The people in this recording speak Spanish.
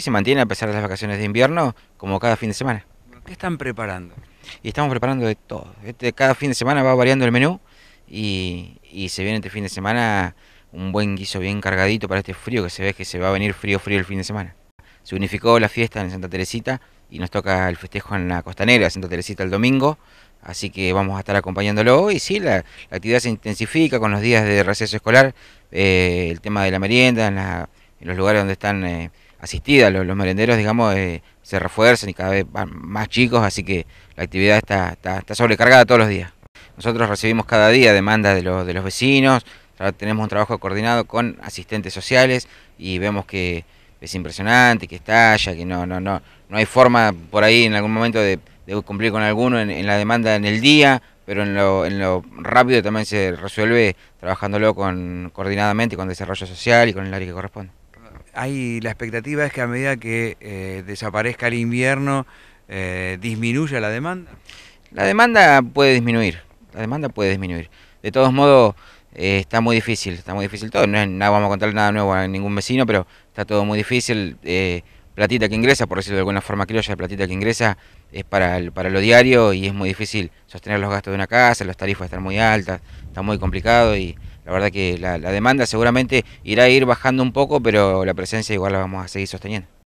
se mantiene a pesar de las vacaciones de invierno, como cada fin de semana. ¿Qué están preparando? Y estamos preparando de todo. Este, cada fin de semana va variando el menú y, y se viene este fin de semana un buen guiso bien cargadito para este frío que se ve que se va a venir frío frío el fin de semana. Se unificó la fiesta en Santa Teresita y nos toca el festejo en la costanera Santa Teresita el domingo, así que vamos a estar acompañándolo y sí, la, actividad se intensifica con los días de receso escolar, eh, el tema de la merienda, en, en los lugares donde están... Eh, asistida. Los, merenderos, digamos, eh, se refuerzan y cada vez van más chicos, así que la actividad está, sobrecargada todos los días. Nosotros recibimos cada día demandas de, los, de los vecinos, tenemos un trabajo coordinado con asistentes sociales y vemos que es impresionante, que estalla, que no, no, no, no hay forma por ahí en algún momento de, cumplir con alguno en, la demanda en el día, pero en lo, rápido también se resuelve trabajándolo con, coordinadamente con desarrollo social y con el área que corresponde la expectativa es que a medida que eh, desaparezca el invierno, eh, disminuya la demanda. La demanda puede disminuir, la demanda puede disminuir. De todos modos, eh, está muy difícil, está muy difícil todo. No, vamos a contar nada nuevo a ningún vecino, pero está todo muy difícil. platita que ingresa, por decirlo de alguna forma criolla, platita que ingresa es para, para lo diario y es muy difícil sostener los gastos de una casa, las tarifas están muy altas, está muy complicado y la verdad que la, demanda seguramente irá a ir bajando un poco, pero la presencia igual la vamos a seguir sosteniendo.